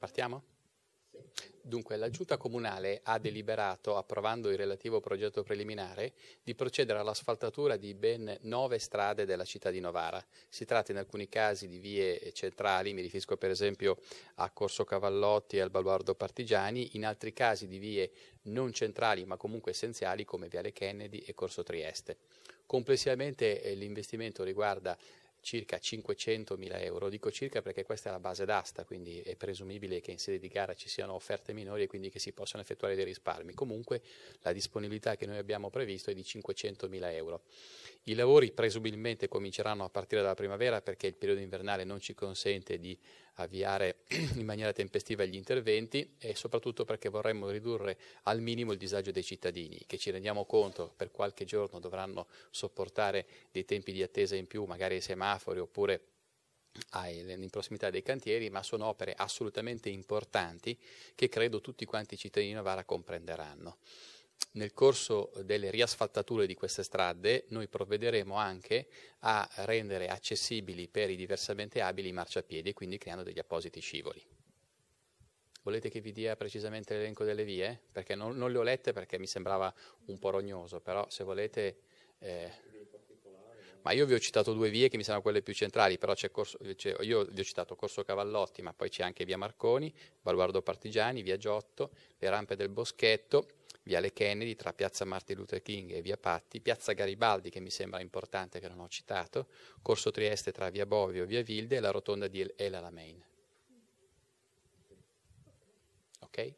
Partiamo? Dunque, la Giunta Comunale ha deliberato, approvando il relativo progetto preliminare, di procedere all'asfaltatura di ben nove strade della città di Novara. Si tratta in alcuni casi di vie centrali, mi riferisco per esempio a Corso Cavallotti e al Baluardo Partigiani, in altri casi di vie non centrali ma comunque essenziali come Viale Kennedy e Corso Trieste. Complessivamente eh, l'investimento riguarda circa 500.000 euro. Dico circa perché questa è la base d'asta, quindi è presumibile che in sede di gara ci siano offerte minori e quindi che si possano effettuare dei risparmi. Comunque la disponibilità che noi abbiamo previsto è di 500.000 euro. I lavori presumibilmente cominceranno a partire dalla primavera perché il periodo invernale non ci consente di avviare in maniera tempestiva gli interventi e soprattutto perché vorremmo ridurre al minimo il disagio dei cittadini, che ci rendiamo conto per qualche giorno dovranno sopportare dei tempi di attesa in più, magari ai semafori oppure in prossimità dei cantieri, ma sono opere assolutamente importanti che credo tutti quanti i cittadini di Novara comprenderanno nel corso delle riasfaltature di queste strade noi provvederemo anche a rendere accessibili per i diversamente abili i marciapiedi, quindi creando degli appositi scivoli. Volete che vi dia precisamente l'elenco delle vie? Perché non, non le ho lette perché mi sembrava un po' rognoso, però se volete... Eh, ma io vi ho citato due vie che mi sembrano quelle più centrali, però c'è corso, c'è, io vi ho citato Corso Cavallotti, ma poi c'è anche via Marconi, Baluardo Partigiani, via Giotto, le rampe del Boschetto, Viale Kennedy, tra Piazza Martin Luther King e Via Patti, Piazza Garibaldi, che mi sembra importante che non ho citato, Corso Trieste tra Via Bovio e Via Vilde e la rotonda di El, El Alamein. Ok?